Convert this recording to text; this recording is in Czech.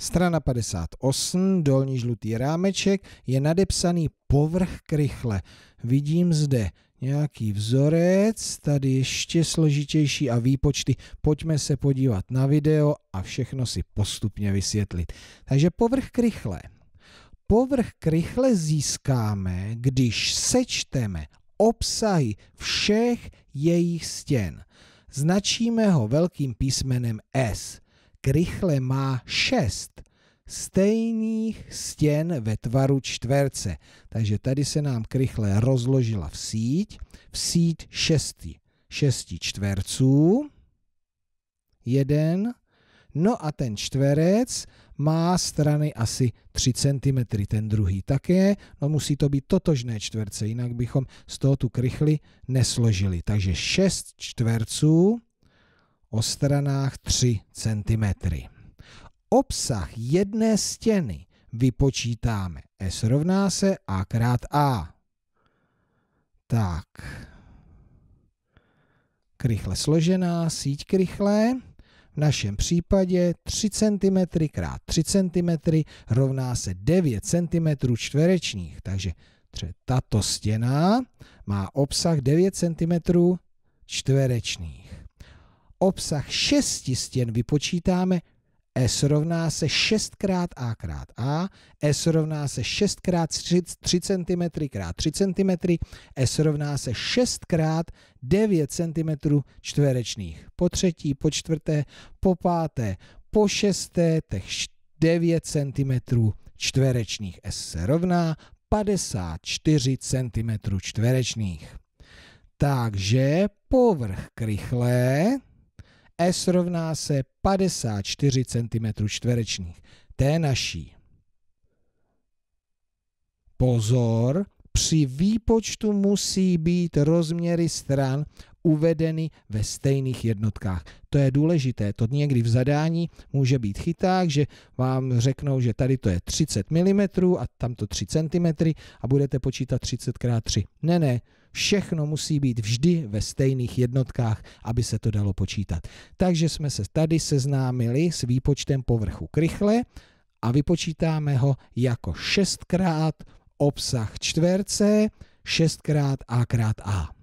Strana 58, dolní žlutý rámeček, je nadepsaný povrch krychle. Vidím zde nějaký vzorec, tady ještě složitější a výpočty. Pojďme se podívat na video a všechno si postupně vysvětlit. Takže povrch krychle. Povrch krychle získáme, když sečteme obsahy všech jejich stěn. Značíme ho velkým písmenem S krychle má šest stejných stěn ve tvaru čtverce. Takže tady se nám krychle rozložila v síť, v síť šesti, šesti čtverců, jeden, no a ten čtverec má strany asi 3 cm, ten druhý také, no musí to být totožné čtverce, jinak bychom z toho tu krychli nesložili. Takže šest čtverců o stranách 3 cm. Obsah jedné stěny vypočítáme. S rovná se A krát A. Tak. Krychle složená, síť krychlé. V našem případě 3 cm krát 3 cm rovná se 9 cm čtverečních. Takže tato stěna má obsah 9 cm čtverečných obsah šesti stěn vypočítáme, S rovná se 6 x A x A, S rovná se 6 x 3, 3 cm x 3 cm, S rovná se 6 x 9 cm čtverečných. Po třetí, po čtvrté, po páté, po šesté, těch 9 cm čtverečných. S se rovná 54 cm čtverečných. Takže povrch krychlé s rovná se 54 cm čtverečních, té naší. Pozor, při výpočtu musí být rozměry stran uvedeny ve stejných jednotkách. To je důležité. To někdy v zadání může být chyták, že vám řeknou, že tady to je 30 mm a tam to 3 cm a budete počítat 30 x 3. Ne, ne. Všechno musí být vždy ve stejných jednotkách, aby se to dalo počítat. Takže jsme se tady seznámili s výpočtem povrchu krychle a vypočítáme ho jako 6 krát obsah čtverce 6 krát a krát a.